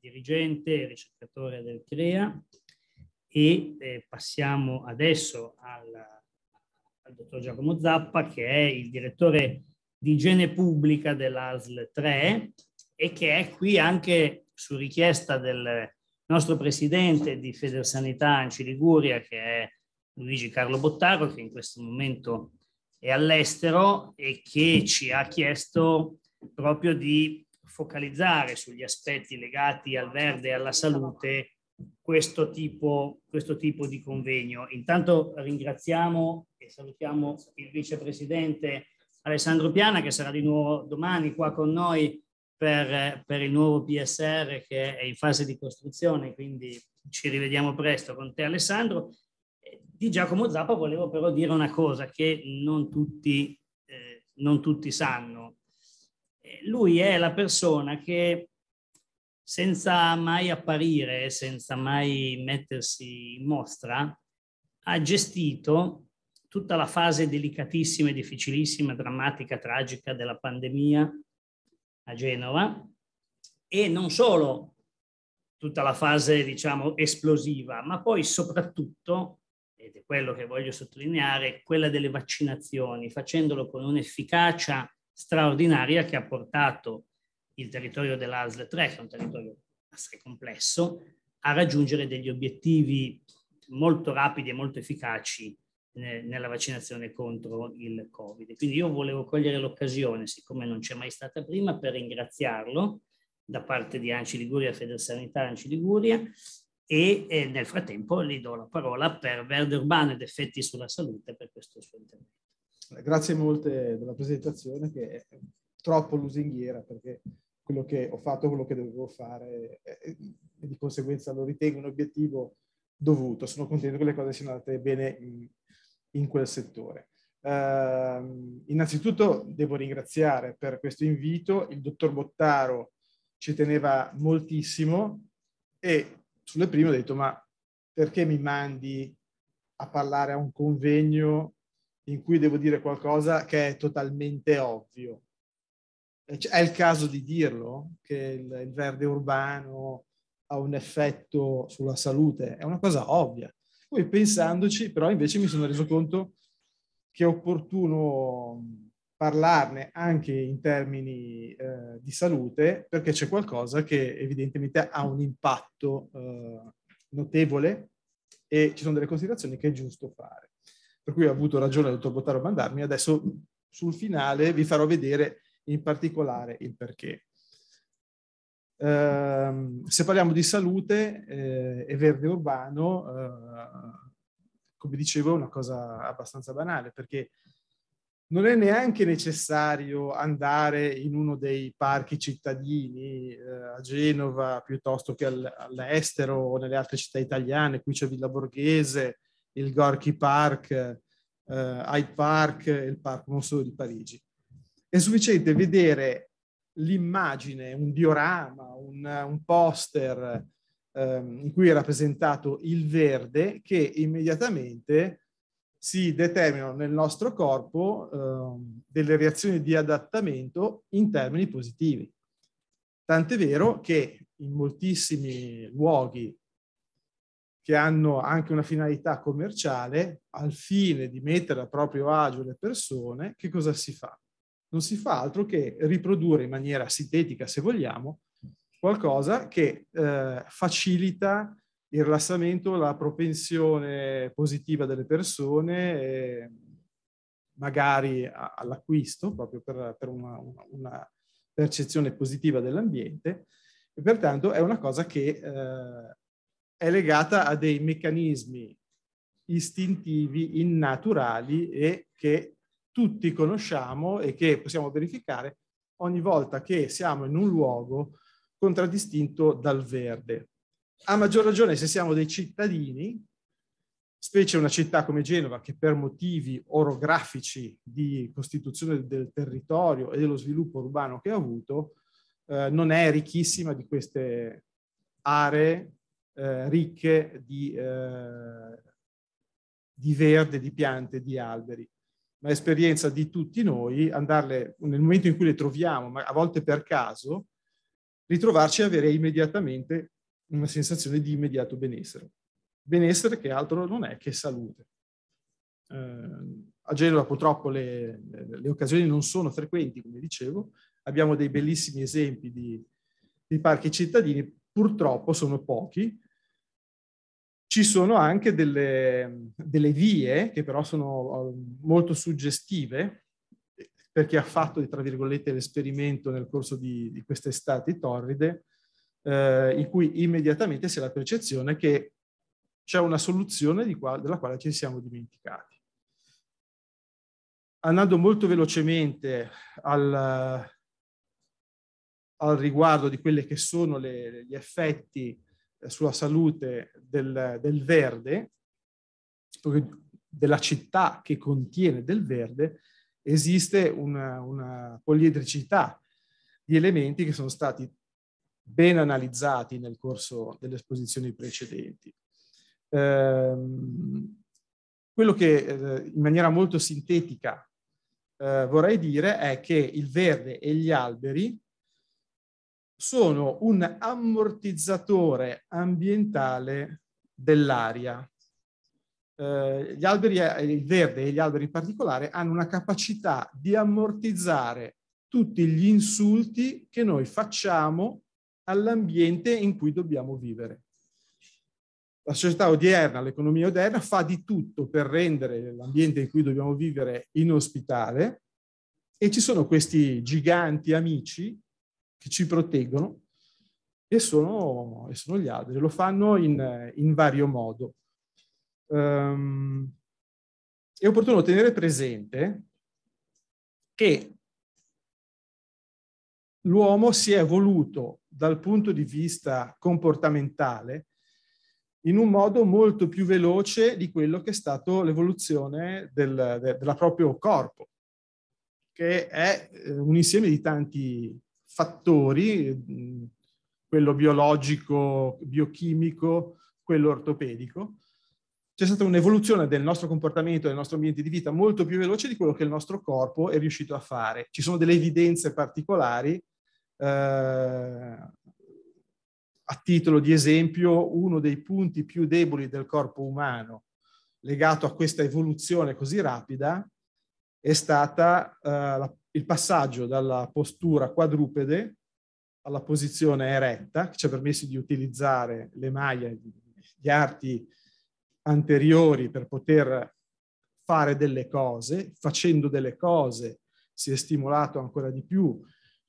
dirigente, e ricercatore del CREA e eh, passiamo adesso al, al, dottor Giacomo Zappa che è il direttore di igiene pubblica dell'ASL 3 e che è qui anche su richiesta del nostro presidente di Federsanità Anci Liguria che è Luigi Carlo Bottaro che in questo momento è all'estero e che ci ha chiesto proprio di focalizzare sugli aspetti legati al verde e alla salute questo tipo, questo tipo di convegno. Intanto ringraziamo e salutiamo il vicepresidente Alessandro Piana che sarà di nuovo domani qua con noi per, per il nuovo PSR che è in fase di costruzione, quindi ci rivediamo presto con te Alessandro. Di Giacomo Zappa volevo però dire una cosa che non tutti, eh, non tutti sanno lui è la persona che senza mai apparire, senza mai mettersi in mostra, ha gestito tutta la fase delicatissima, difficilissima, drammatica, tragica della pandemia a Genova e non solo tutta la fase, diciamo, esplosiva, ma poi soprattutto, ed è quello che voglio sottolineare, quella delle vaccinazioni, facendolo con un'efficacia straordinaria che ha portato il territorio dell'ASL 3, che è un territorio assai complesso, a raggiungere degli obiettivi molto rapidi e molto efficaci nella vaccinazione contro il Covid. Quindi io volevo cogliere l'occasione, siccome non c'è mai stata prima, per ringraziarlo da parte di Anci Liguria, Federsanità Anci Liguria e nel frattempo gli do la parola per Verde Urbano ed effetti sulla salute per questo suo intervento grazie molte della presentazione che è troppo lusinghiera perché quello che ho fatto, quello che dovevo fare e di conseguenza lo ritengo un obiettivo dovuto. Sono contento che le cose siano andate bene in, in quel settore. Uh, innanzitutto devo ringraziare per questo invito, il dottor Bottaro ci teneva moltissimo e sulle prime ho detto ma perché mi mandi a parlare a un convegno in cui devo dire qualcosa che è totalmente ovvio. È il caso di dirlo che il, verde urbano ha un effetto sulla salute, è una cosa ovvia. Poi pensandoci, però invece mi sono reso conto che è opportuno parlarne anche in termini eh, di salute perché c'è qualcosa che evidentemente ha un impatto eh, notevole e ci sono delle considerazioni che è giusto fare per cui ha avuto ragione il dottor Bottaro a mandarmi, adesso sul finale vi farò vedere in particolare il perché. Eh, se parliamo di salute eh, e verde urbano, eh, come dicevo, è una cosa abbastanza banale perché non è neanche necessario andare in uno dei parchi cittadini eh, a Genova piuttosto che al, all'estero o nelle altre città italiane, qui c'è Villa Borghese, il Gorky Park, eh, Hyde Park e il Parc Monceau di Parigi. È sufficiente vedere l'immagine, un diorama, un, un poster ehm, in cui è rappresentato il verde che immediatamente si determinano nel nostro corpo ehm, delle reazioni di adattamento in termini positivi. Tant'è vero che in moltissimi luoghi che hanno anche una finalità commerciale al fine di mettere a proprio agio le persone, che cosa si fa? Non si fa altro che riprodurre in maniera sintetica, se vogliamo, qualcosa che eh, facilita il rilassamento, la propensione positiva delle persone, eh, magari a, all'acquisto, proprio per, per una, una, una, percezione positiva dell'ambiente, e pertanto è una cosa che eh, è legata a dei meccanismi istintivi, innaturali e che tutti conosciamo e che possiamo verificare ogni volta che siamo in un luogo contraddistinto dal verde. A maggior ragione se siamo dei cittadini, specie una città come Genova che per motivi orografici di costituzione del territorio e dello sviluppo urbano che ha avuto, eh, non è ricchissima di queste aree eh, ricche di, eh, di, verde, di piante, di alberi. Ma esperienza di tutti noi, andarle nel momento in cui le troviamo, ma a volte per caso, ritrovarci e avere immediatamente una sensazione di immediato benessere. Benessere che altro non è che salute. Eh, a Genova purtroppo le, le, occasioni non sono frequenti, come dicevo, abbiamo dei bellissimi esempi di, di parchi cittadini, purtroppo sono pochi, ci sono anche delle, delle vie che però sono ehm, molto suggestive, per chi ha fatto, tra virgolette, l'esperimento nel corso di, di queste estati torride, eh, in cui immediatamente si ha la percezione che c'è una soluzione qua, della quale ci siamo dimenticati. Andando molto velocemente al, al riguardo di quelli che sono le, gli effetti sulla salute del, del verde, della città che contiene del verde, esiste una, una poliedricità di elementi che sono stati ben analizzati nel corso delle esposizioni precedenti. Ehm, quello che eh, in maniera molto sintetica eh, vorrei dire è che il verde e gli alberi sono un ammortizzatore ambientale dell'aria. Eh, gli alberi, eh, il verde e gli alberi in particolare, hanno una capacità di ammortizzare tutti gli insulti che noi facciamo all'ambiente in cui dobbiamo vivere. La società odierna, l'economia odierna, fa di tutto per rendere l'ambiente in cui dobbiamo vivere inospitale e ci sono questi giganti amici che ci proteggono e sono, e sono gli alberi. Lo fanno in, in vario modo. Um, è opportuno tenere presente che l'uomo si è evoluto dal punto di vista comportamentale in un modo molto più veloce di quello che è stato l'evoluzione del, de, del proprio corpo, che è eh, un insieme di tanti fattori, mm, quello biologico, biochimico, quello ortopedico, c'è stata un'evoluzione del nostro comportamento, del nostro ambiente di vita molto più veloce di quello che il nostro corpo è riuscito a fare. Ci sono delle evidenze particolari. Eh, a titolo di esempio, uno dei punti più deboli del corpo umano legato a questa evoluzione così rapida è stata eh, la il passaggio dalla postura quadrupede alla posizione eretta, che ci ha permesso di utilizzare le maglie, gli arti anteriori per poter fare delle cose, facendo delle cose si è stimolato ancora di più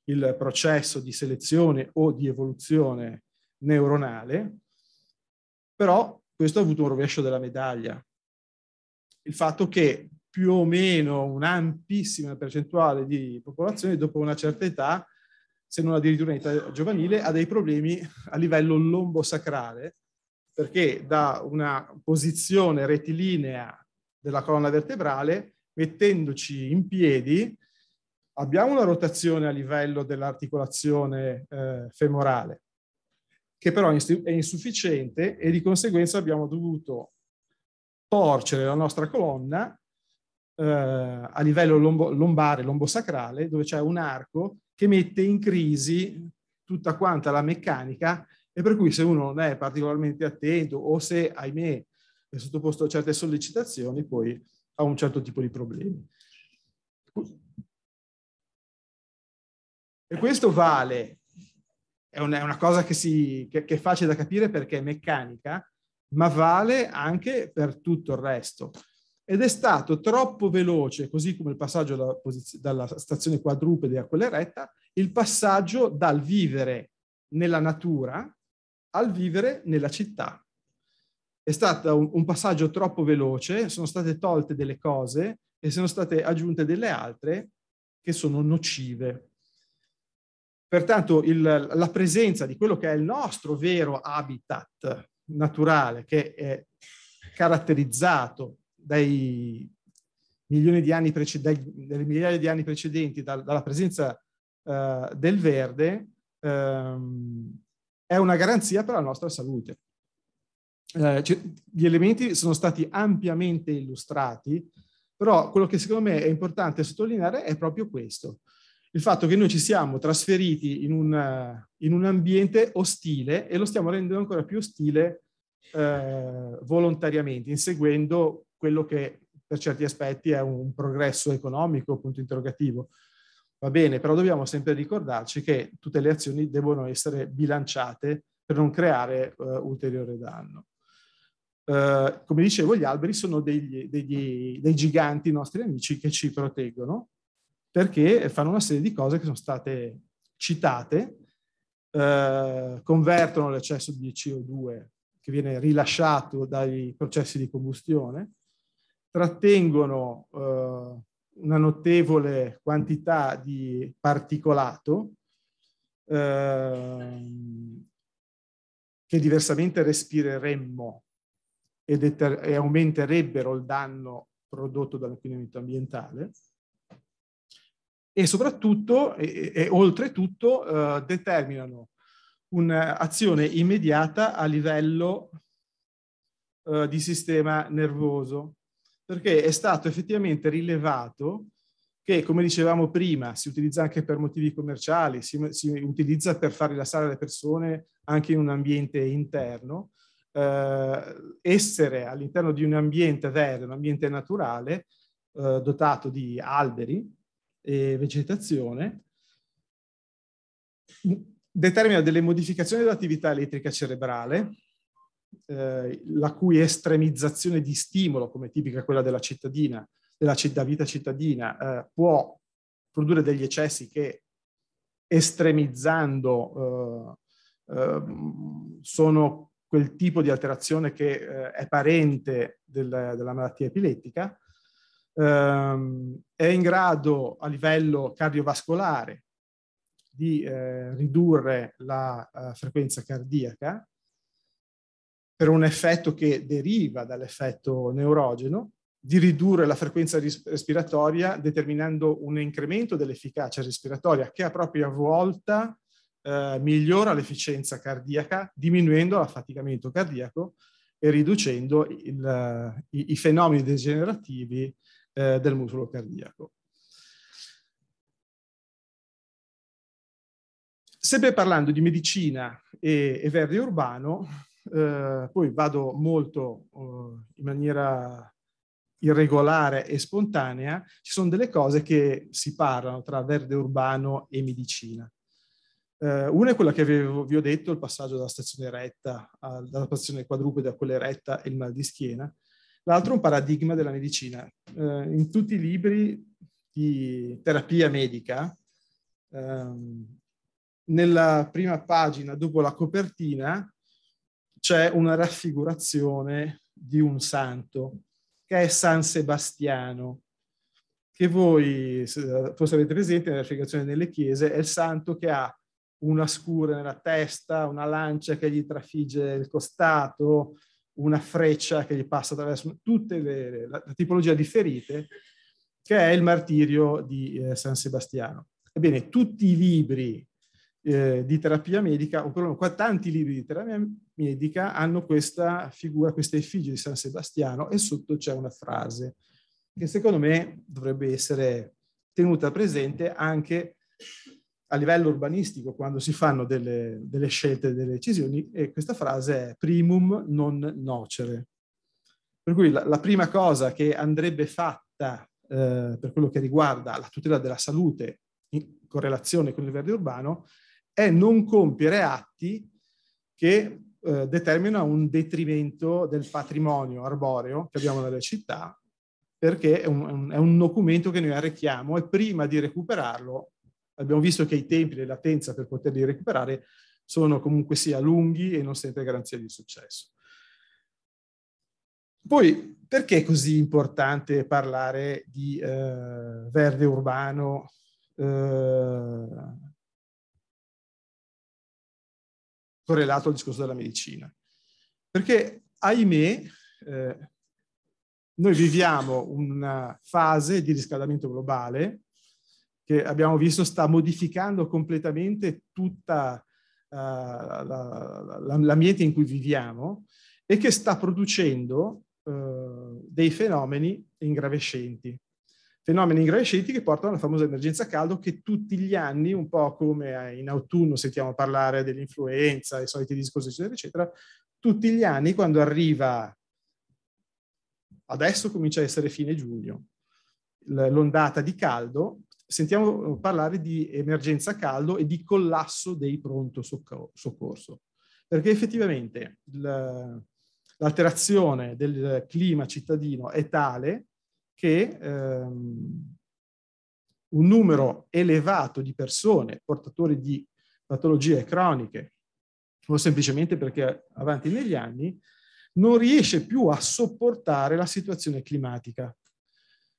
il processo di selezione o di evoluzione neuronale, però questo ha avuto un rovescio della medaglia. Il fatto che più o meno un'ampissima percentuale di popolazione dopo una certa età, se non addirittura in età giovanile, ha dei problemi a livello lombosacrale, perché da una posizione rettilinea della colonna vertebrale, mettendoci in piedi, abbiamo una rotazione a livello dell'articolazione eh, femorale, che però è insufficiente e di conseguenza abbiamo dovuto torcere la nostra colonna eh, a livello lombo, lombare, lombosacrale, dove c'è un arco che mette in crisi tutta quanta la meccanica e per cui se uno non è particolarmente attento o se, ahimè, è sottoposto a certe sollecitazioni, poi ha un certo tipo di problemi. E questo vale, è una, cosa che, si, che, che è facile da capire perché è meccanica, ma vale anche per tutto il resto ed è stato troppo veloce, così come il passaggio dalla, posiz- dalla stazione quadrupede a quella eretta, il passaggio dal vivere nella natura al vivere nella città. È stato un, un passaggio troppo veloce, sono state tolte delle cose e sono state aggiunte delle altre che sono nocive. Pertanto il, la presenza di quello che è il nostro vero habitat naturale, che è caratterizzato dai milioni di anni, prece- dalle migliaia di anni precedenti, dal, dalla presenza uh, del verde, um, è una garanzia per la nostra salute. Uh, cioè, gli elementi sono stati ampiamente illustrati, però quello che secondo me è importante sottolineare è proprio questo. Il fatto che noi ci siamo trasferiti in un, in un ambiente ostile e lo stiamo rendendo ancora più ostile eh, volontariamente, inseguendo quello che per certi aspetti è un progresso economico, punto interrogativo. Va bene, però dobbiamo sempre ricordarci che tutte le azioni devono essere bilanciate per non creare uh, ulteriore danno. Uh, come dicevo, gli alberi sono degli, degli, dei giganti nostri amici che ci proteggono perché fanno una serie di cose che sono state citate, uh, convertono l'eccesso di CO2 che viene rilasciato dai processi di combustione, trattengono eh, una notevole quantità di particolato ehm, che diversamente respireremmo e, e aumenterebbero il danno prodotto dall'inquinamento ambientale e soprattutto e, e oltretutto eh, determinano un'azione immediata a livello eh, di sistema nervoso perché è stato effettivamente rilevato che, come dicevamo prima, si utilizza anche per motivi commerciali, si, si utilizza per far rilassare le persone anche in un ambiente interno. Eh, essere all'interno di un ambiente verde, un ambiente naturale, eh, dotato di alberi e vegetazione, determina delle modificazioni dell'attività elettrica cerebrale eh, la cui estremizzazione di stimolo, come tipica quella della, cittadina, della citt- vita cittadina, eh, può produrre degli eccessi che estremizzando eh, eh, sono quel tipo di alterazione che è parente del, della malattia epilettica, ehm, è in grado a livello cardiovascolare di eh, ridurre la uh, frequenza cardiaca per un effetto che deriva dall'effetto neurogeno, di ridurre la frequenza ris- respiratoria determinando un incremento dell'efficacia respiratoria che a propria volta eh, migliora l'efficienza cardiaca, diminuendo l'affaticamento cardiaco e riducendo il, i, i, fenomeni degenerativi eh, del muscolo cardiaco. Sempre parlando di medicina e, e verde urbano, eh, poi vado molto eh, in maniera irregolare e spontanea, ci sono delle cose che si parlano tra verde urbano e medicina. Eh, una è quella che avevo, vi ho detto, il passaggio dalla stazione retta, a, dalla stazione quadrupede a quella retta e il mal di schiena. L'altro è un paradigma della medicina. Eh, in tutti i libri di terapia medica, ehm, nella prima pagina, dopo la copertina, c'è una raffigurazione di un santo, che è San Sebastiano, che voi forse avete presente nella raffigurazione delle chiese, è il santo che ha una scura nella testa, una lancia che gli trafigge il costato, una freccia che gli passa attraverso tutte le, la, la tipologia di ferite, che è il martirio di eh, San Sebastiano. Ebbene, tutti i libri eh, di terapia medica, o perlomeno qua tanti libri di terapia medica hanno questa figura, questa effigie di San Sebastiano e sotto c'è una frase che secondo me dovrebbe essere tenuta presente anche a livello urbanistico quando si fanno delle, delle scelte, delle decisioni e questa frase è primum non nocere. Per cui la, la prima cosa che andrebbe fatta eh, per quello che riguarda la tutela della salute in correlazione con il verde urbano è non compiere atti che eh, determina un detrimento del patrimonio arboreo che abbiamo nelle città, perché è un, è un documento che noi arricchiamo e prima di recuperarlo abbiamo visto che i tempi, le latenza per poterli recuperare sono comunque sia lunghi e non sempre garanzia di successo. Poi, perché è così importante parlare di eh, verde urbano, eh, correlato al discorso della medicina. Perché, ahimè, eh, noi viviamo una fase di riscaldamento globale che abbiamo visto sta modificando completamente tutta uh, l'ambiente in cui viviamo e che sta producendo uh, dei fenomeni ingravescenti fenomeni ingresciti che portano alla famosa emergenza caldo che tutti gli anni, un po' come in autunno sentiamo parlare dell'influenza, i soliti discorsi, eccetera, eccetera, tutti gli anni quando arriva, adesso comincia a essere fine giugno, l'ondata di caldo, sentiamo eh, parlare di emergenza caldo e di collasso dei pronto soccorso, perché effettivamente l'alterazione del clima cittadino è tale che ehm, un numero elevato di persone portatori di patologie croniche o semplicemente perché avanti negli anni non riesce più a sopportare la situazione climatica.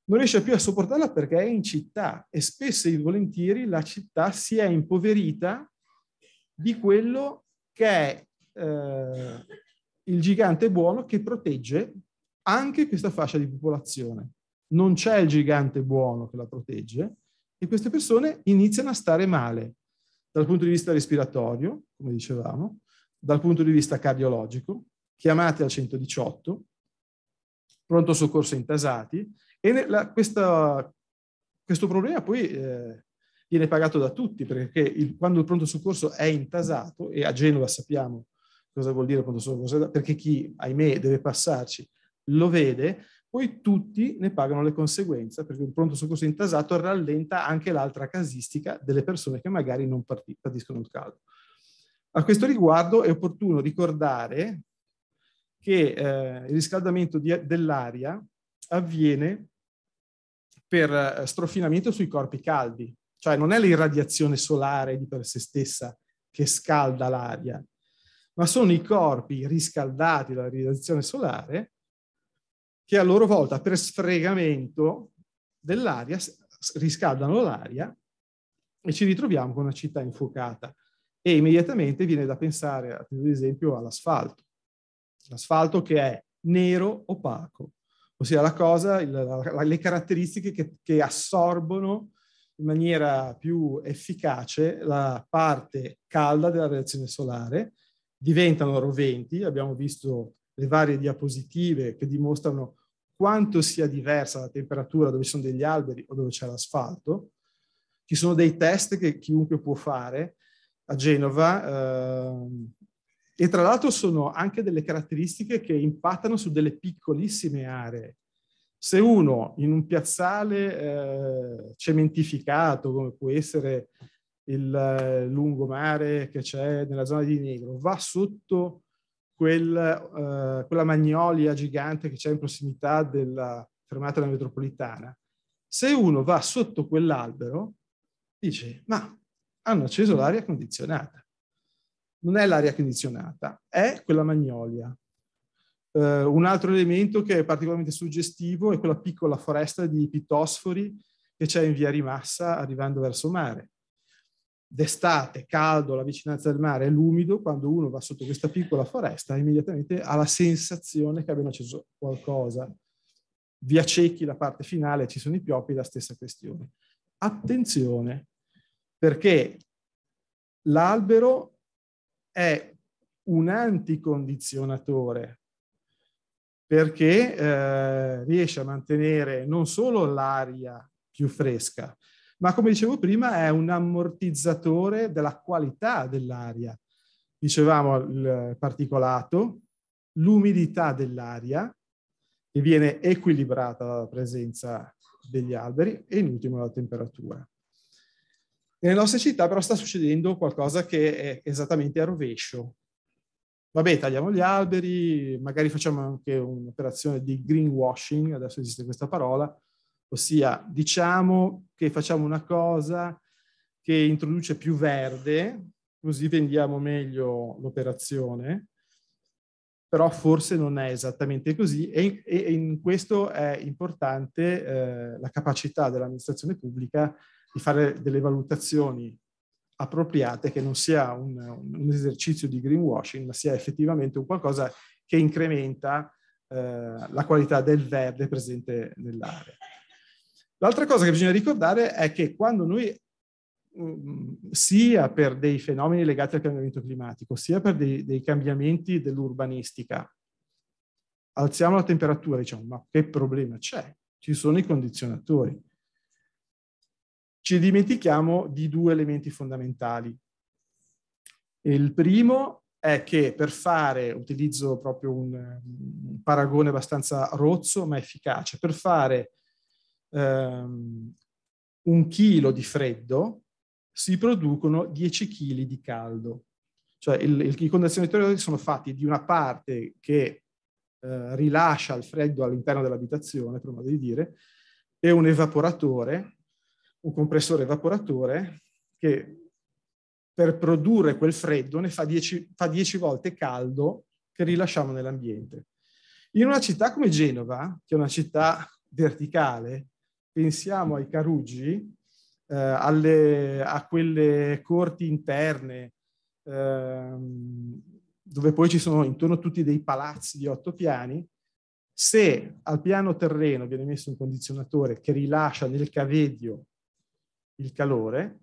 Non riesce più a sopportarla perché è in città e spesso e volentieri la città si è impoverita di quello che è eh, il gigante buono che protegge anche questa fascia di popolazione non c'è il gigante buono che la protegge e queste persone iniziano a stare male dal punto di vista respiratorio, come dicevamo, dal punto di vista cardiologico, chiamate al 118, pronto soccorso intasati e la, questa, questo problema poi eh, viene pagato da tutti perché il, quando il pronto soccorso è intasato e a Genova sappiamo cosa vuol dire pronto soccorso perché chi ahimè deve passarci lo vede poi tutti ne pagano le conseguenze, perché un pronto soccorso intasato rallenta anche l'altra casistica delle persone che magari non patiscono il caldo. A questo riguardo è opportuno ricordare che eh, il riscaldamento dell'aria avviene per eh, strofinamento sui corpi caldi, cioè non è l'irradiazione solare di per sé stessa che scalda l'aria, ma sono i corpi riscaldati dalla radiazione solare che a loro volta per sfregamento dell'aria riscaldano l'aria e ci ritroviamo con una città infuocata e immediatamente viene da pensare ad esempio all'asfalto, l'asfalto che è nero opaco, ossia la cosa, il, la, le caratteristiche che, che, assorbono in maniera più efficace la parte calda della reazione solare, diventano roventi, abbiamo visto le varie diapositive che dimostrano quanto sia diversa la temperatura dove ci sono degli alberi o dove c'è l'asfalto. Ci sono dei test che chiunque può fare a Genova ehm, e tra l'altro sono anche delle caratteristiche che impattano su delle piccolissime aree. Se uno in un piazzale eh, cementificato, come può essere il eh, lungomare che c'è nella zona di Negro, va sotto quel, eh, quella magnolia gigante che c'è in prossimità della fermata della metropolitana, se uno va sotto quell'albero, dice, ma hanno acceso l'aria condizionata. Non è l'aria condizionata, è quella magnolia. Uh, un altro elemento che è particolarmente suggestivo è quella piccola foresta di pitosfori che c'è in via Rimassa arrivando verso mare d'estate, caldo, la vicinanza del mare e l'umido, quando uno va sotto questa piccola foresta, immediatamente ha la sensazione che abbiano acceso qualcosa. Vi accechi la parte finale, ci sono i pioppi, la stessa questione. Attenzione, perché l'albero è un anticondizionatore perché eh, riesce a mantenere non solo l'aria più fresca, ma come dicevo prima è un ammortizzatore della qualità dell'aria. Dicevamo il particolato, l'umidità dell'aria, che viene equilibrata dalla presenza degli alberi, e in ultimo la temperatura. Nelle nostre città però sta succedendo qualcosa che è esattamente a rovescio. Vabbè, tagliamo gli alberi, magari facciamo anche un'operazione di greenwashing, adesso esiste questa parola, ossia diciamo che facciamo una cosa che introduce più verde, così vendiamo meglio l'operazione, però forse non è esattamente così e, in questo è importante eh, la capacità dell'amministrazione pubblica di fare delle valutazioni appropriate, che non sia un, un esercizio di greenwashing, ma sia effettivamente un qualcosa che incrementa eh, la qualità del verde presente nell'area. L'altra cosa che bisogna ricordare è che quando noi mm, sia per dei fenomeni legati al cambiamento climatico, sia per dei, dei cambiamenti dell'urbanistica. Alziamo la temperatura, diciamo, ma che problema c'è? Ci sono i condizionatori. Ci dimentichiamo di due elementi fondamentali. Il primo è che per fare, utilizzo proprio un, mm, un paragone abbastanza rozzo ma efficace, per fare ehm, un chilo di freddo si producono 10 kg di caldo. Cioè il, il, i condizionatori sono fatti di una parte che eh, rilascia il freddo all'interno dell'abitazione, per modo di dire, e un evaporatore, un compressore evaporatore che per produrre quel freddo ne fa 10, fa 10 volte caldo che rilasciamo nell'ambiente. In una città come Genova, che è una città verticale, pensiamo ai Carugi, eh, alle, a quelle corti interne, eh, dove poi ci sono intorno tutti dei palazzi di otto piani, se al piano terreno viene messo un condizionatore che rilascia nel cavedio il calore,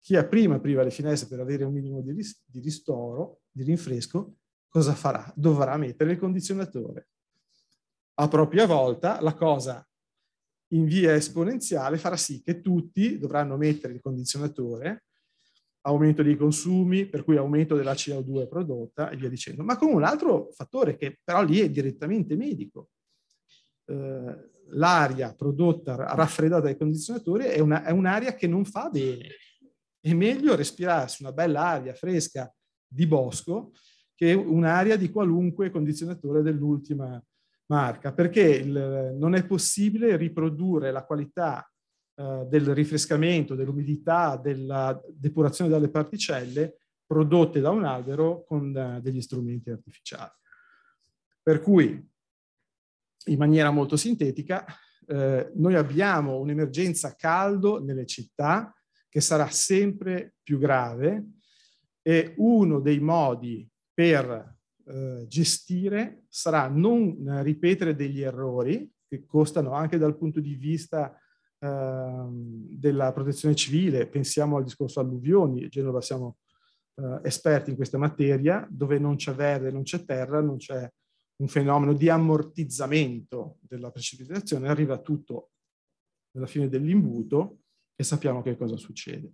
chi ha prima apriva le finestre per avere un minimo di, ris di ristoro, di rinfresco, cosa farà? Dovrà mettere il condizionatore. A propria volta la cosa in via esponenziale farà sì che tutti dovranno mettere il condizionatore, aumento dei consumi, per cui aumento della CO2 prodotta e via dicendo, ma con un altro fattore che però lì è direttamente medico. Eh, l'aria prodotta, raffreddata dai condizionatori è, una, è un'aria che non fa bene. È meglio respirarsi una bella aria fresca di bosco che un'aria di qualunque condizionatore dell'ultima marca, perché il, non è possibile riprodurre la qualità eh, del rifrescamento, dell'umidità, della depurazione delle particelle prodotte da un albero con eh, degli strumenti artificiali. Per cui, in maniera molto sintetica, eh, noi abbiamo un'emergenza caldo nelle città che sarà sempre più grave e uno dei modi per eh, gestire sarà non eh, ripetere degli errori che costano anche dal punto di vista ehm, della protezione civile, pensiamo al discorso alluvioni, a Genova siamo eh, esperti in questa materia, dove non c'è verde, non c'è terra, non c'è un fenomeno di ammortizzamento della precipitazione, arriva tutto alla fine dell'imbuto e sappiamo che cosa succede.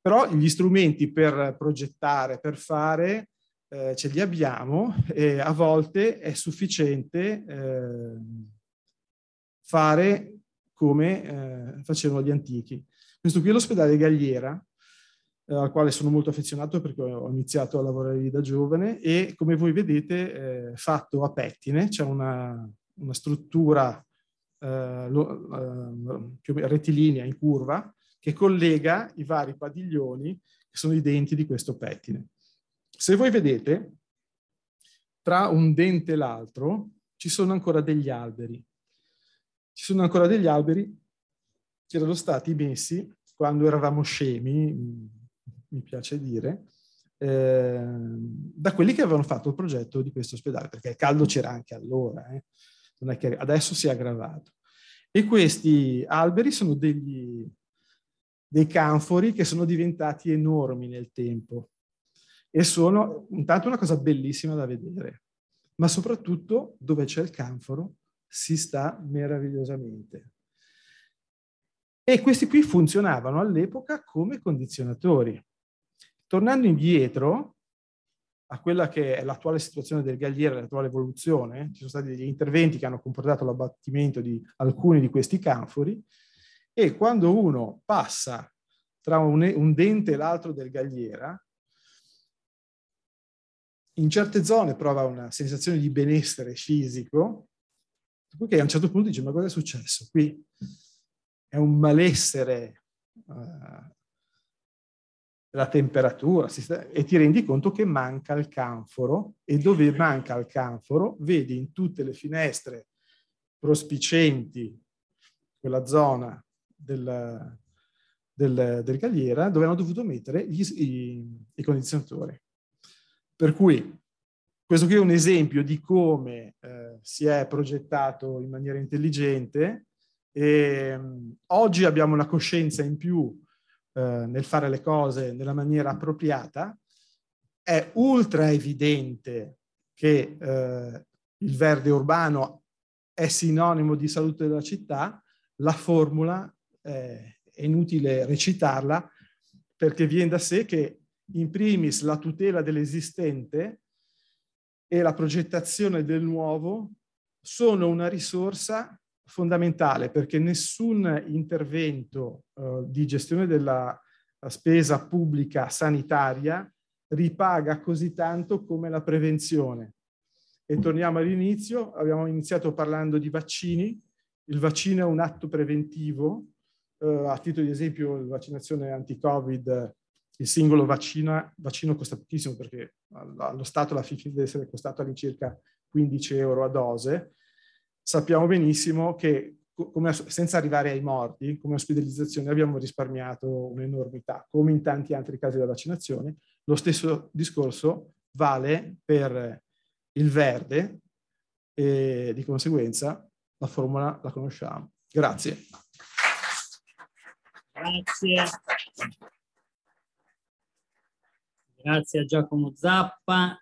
Però gli strumenti per progettare, per fare, eh, ce li abbiamo e a volte è sufficiente eh, fare come eh, facevano gli antichi. Questo qui è l'ospedale di Gagliera, eh, al quale sono molto affezionato perché ho iniziato a lavorare lì da giovane e come voi vedete è eh, fatto a pettine, c'è una, una struttura eh, lo, ehm, rettilinea in curva che collega i vari padiglioni che sono i denti di questo pettine. Se voi vedete, tra un dente e l'altro ci sono ancora degli alberi. Ci sono ancora degli alberi che erano stati messi quando eravamo scemi, mm, mi piace dire, eh, da quelli che avevano fatto il progetto di questo ospedale, perché il caldo c'era anche allora, eh. non è che adesso si è aggravato. E questi alberi sono degli, dei canfori che sono diventati enormi nel tempo e sono intanto una cosa bellissima da vedere, ma soprattutto dove c'è il canforo si sta meravigliosamente. E questi qui funzionavano all'epoca come condizionatori. Tornando indietro a quella che è l'attuale situazione del Galliere, l'attuale evoluzione, ci sono stati degli interventi che hanno comportato l'abbattimento di alcuni di questi canfori e quando uno passa tra un, un dente e l'altro del Galliera, in certe zone prova una sensazione di benessere fisico, perché a un certo punto dice ma cosa è successo? Qui è un malessere uh, la temperatura e ti rendi conto che manca il canforo e dove manca il canforo vedi in tutte le finestre prospicenti quella zona del, del, del Galliera dove hanno dovuto mettere gli, i, i condizionatori. Per cui questo qui è un esempio di come eh, si è progettato in maniera intelligente e mh, mm, oggi abbiamo una coscienza in più eh, nel fare le cose nella maniera appropriata. È ultra evidente che eh, il verde urbano è sinonimo di salute della città, la formula eh, è inutile recitarla perché viene da sé che in primis la tutela dell'esistente e la progettazione del nuovo sono una risorsa fondamentale perché nessun intervento eh, di gestione della eh, spesa pubblica sanitaria ripaga così tanto come la prevenzione. E torniamo all'inizio, abbiamo iniziato parlando di vaccini, il vaccino è un atto preventivo, eh, a titolo di esempio la vaccinazione anti-Covid il singolo vaccino, vaccino costa pochissimo perché allo Stato la FIFI deve essere costata all'incirca 15 euro a dose. Sappiamo benissimo che come, senza arrivare ai morti, come ospedalizzazione abbiamo risparmiato un'enormità, come in tanti altri casi della vaccinazione. Lo stesso discorso vale per il verde e di conseguenza la formula la conosciamo. Grazie. Grazie. Grazie a Giacomo Zappa.